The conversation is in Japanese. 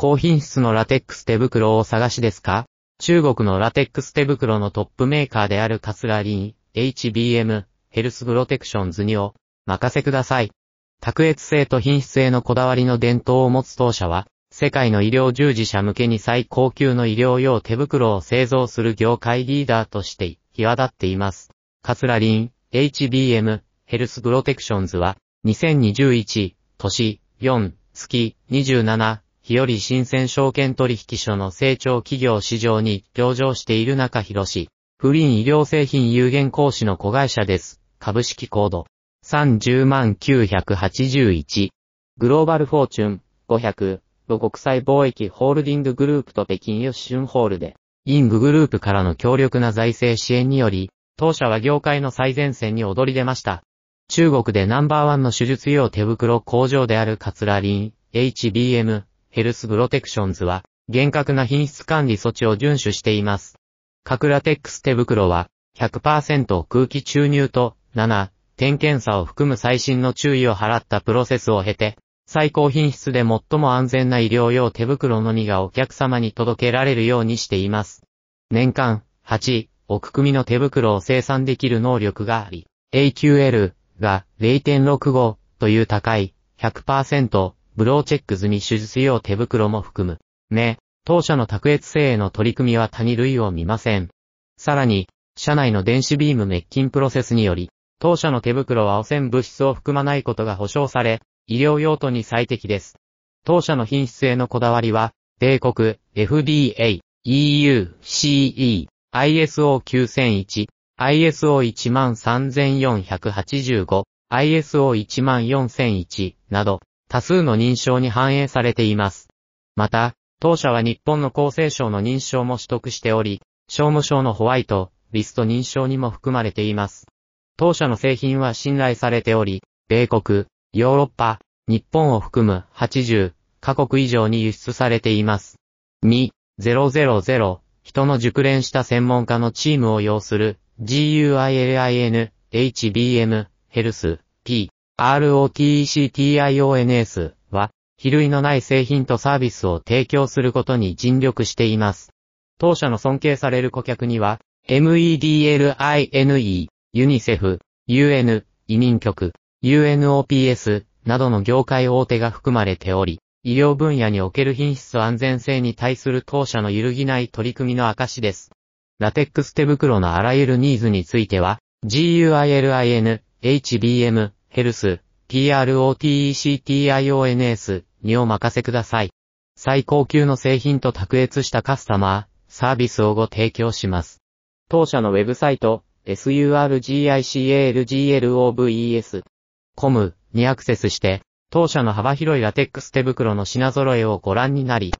高品質のラテックス手袋をお探しですか中国のラテックス手袋のトップメーカーであるカスラリン、HBM、ヘルスプロテクションズにお、任せください。卓越性と品質へのこだわりの伝統を持つ当社は、世界の医療従事者向けに最高級の医療用手袋を製造する業界リーダーとして際立っています。カスラリン、HBM、ヘルスプロテクションズは、2021、年、4、月、27、日より新鮮証券取引所の成長企業市場に上場している中広市。不倫医療製品有限講師の子会社です。株式コード30981。グローバルフォーチュン500の国際貿易ホールディンググループと北京ヨシュンホールで、インググループからの強力な財政支援により、当社は業界の最前線に躍り出ました。中国でナンバーワンの手術用手袋工場であるカツラリン、HBM、ヘルスプロテクションズは、厳格な品質管理措置を遵守しています。カクラテックス手袋は、100%空気注入と、7、点検査を含む最新の注意を払ったプロセスを経て、最高品質で最も安全な医療用手袋のみがお客様に届けられるようにしています。年間8億組の手袋を生産できる能力があり、AQL が0.65という高い100%ブローチェック済み手術用手袋も含む。ね、当社の卓越性への取り組みは他に類を見ません。さらに、社内の電子ビーム滅菌プロセスにより、当社の手袋は汚染物質を含まないことが保証され、医療用途に最適です。当社の品質へのこだわりは、米国、FDA、EU、CE、ISO9001、ISO13485、ISO14001 など、多数の認証に反映されています。また、当社は日本の厚生省の認証も取得しており、商務省のホワイト、リスト認証にも含まれています。当社の製品は信頼されており、米国、ヨーロッパ、日本を含む80カ国以上に輸出されています。2、000、人の熟練した専門家のチームを要する GUILIN、HBM、ヘルス、P、ROTECTIONS は、比類のない製品とサービスを提供することに尽力しています。当社の尊敬される顧客には、MEDLINE、UNICEF、UN、移民局、UNOPS などの業界大手が含まれており、医療分野における品質安全性に対する当社の揺るぎない取り組みの証です。ラテックス手袋のあらゆるニーズについては、GUILIN、HBM、ヘルス、TROTECTIONS にお任せください。最高級の製品と卓越したカスタマー、サービスをご提供します。当社のウェブサイト、surgicalgloves.com にアクセスして、当社の幅広いラテックス手袋の品揃えをご覧になり、